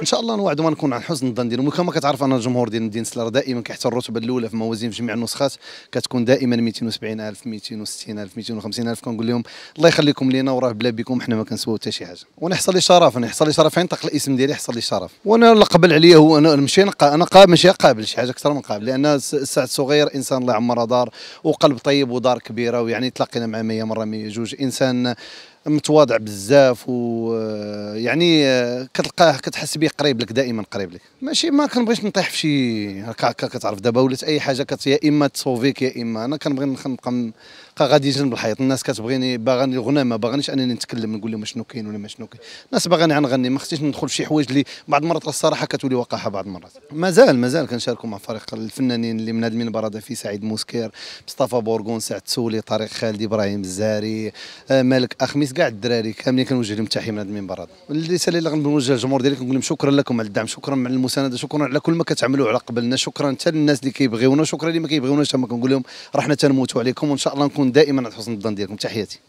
ان شاء الله نوعد ما نكون على حسن الظن ديالهم وكما كتعرف انا الجمهور ديال مدينه سلار دائما كيحتل الرتبه الاولى في موازين في جميع النسخات كتكون دائما 270000 260000 250000 كنقول لهم الله يخليكم لينا وراه بلا بكم حنا ما كنسواو حتى شي حاجه وانا حصل لي شرف انا حصل لي شرف عين الاسم ديالي حصل لي شرف وانا اللي قبل عليا هو انا ماشي انا قابل ماشي قابل شي حاجه اكثر من قابل لان سعد صغير انسان الله يعمرها دار وقلب طيب ودار كبيره ويعني تلاقينا مع 100 مره 100 جوج انسان متواضع بزاف و آه، يعني آه، كتلقاه كتحس به قريب لك دائما قريب لك ماشي ما كنبغيش نطيح في شي هكا هكا كتعرف دابا ولات اي حاجه كت يا اما تسوفيك يا اما انا كنبغي نبقى غادي جنب الحيط الناس كتبغيني باغاني الغناء ما باغانيش انني نتكلم نقول لهم شنو كاين ولا ما شنو كاين الناس باغاني غنغني ما خصنيش ندخل في شي حوايج اللي بعض المرات الصراحه كتولي وقاحه بعض المرات مازال مازال كنشاركوا مع فريق الفنانين اللي من هذا المنبر هذا في سعيد موسكير مصطفى بورغون سعد سولي طارق خالد ابراهيم الزاري آه، مالك اخميس كاع الدراري كاملين كنوجه لهم التحيه من هذا المنبر هذا الرساله اللي غنوجهها للجمهور ديالي كنقول لهم شكرا لكم على الدعم شكرا على المسانده شكرا على كل ما كتعملوا على قبلنا شكرا حتى للناس اللي كيبغيونا وشكرا اللي ما كيبغيوناش تما كنقول لهم راه حنا تنموتوا عليكم وان شاء الله نكون دائما على حسن الظن ديالكم تحياتي